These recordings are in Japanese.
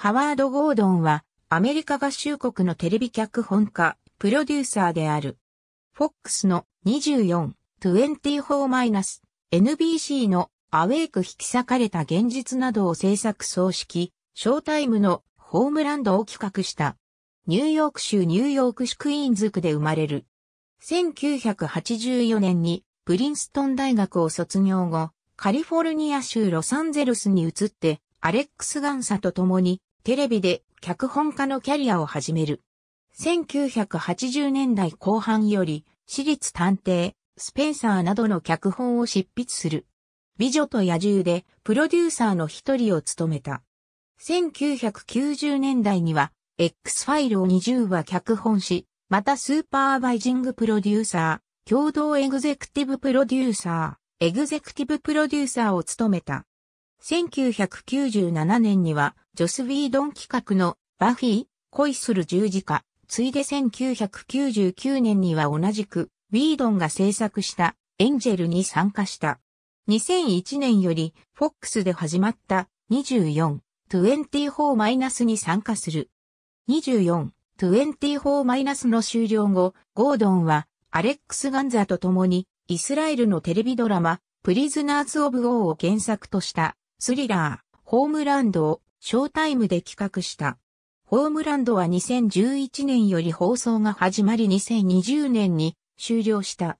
ハワード・ゴードンは、アメリカ合衆国のテレビ脚本家、プロデューサーである。FOX の24、24-NBC のアウェイク引き裂かれた現実などを制作総指揮、ショータイムのホームランドを企画した。ニューヨーク州ニューヨーク市クイーンズ区で生まれる。1984年にプリンストン大学を卒業後、カリフォルニア州ロサンゼルスに移って、アレックス・ガンサと共にテレビで脚本家のキャリアを始める。1980年代後半より、私立探偵、スペンサーなどの脚本を執筆する。美女と野獣でプロデューサーの一人を務めた。1990年代には X ファイルを20話脚本し、またスーパーバイジングプロデューサー、共同エグゼクティブプロデューサー、エグゼクティブプロデューサーを務めた。1997年には、ジョス・ウィードン企画のバフィー、恋する十字架、ついで1999年には同じく、ウィードンが制作したエンジェルに参加した。2001年より、フォックスで始まった24、2 4ナスに参加する。24、2 4ナスの終了後、ゴードンは、アレックス・ガンザと共に、イスラエルのテレビドラマ、プリズナーズ・オブ・オーを原作としたスリラー、ホームランドをショータイムで企画した。ホームランドは2011年より放送が始まり2020年に終了した。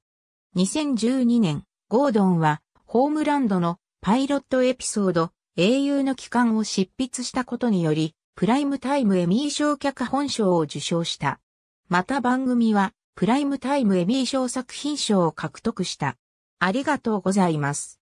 2012年、ゴードンはホームランドのパイロットエピソード、英雄の帰還を執筆したことにより、プライムタイムエミー賞脚本賞を受賞した。また番組は、プライムタイムエミー賞作品賞を獲得した。ありがとうございます。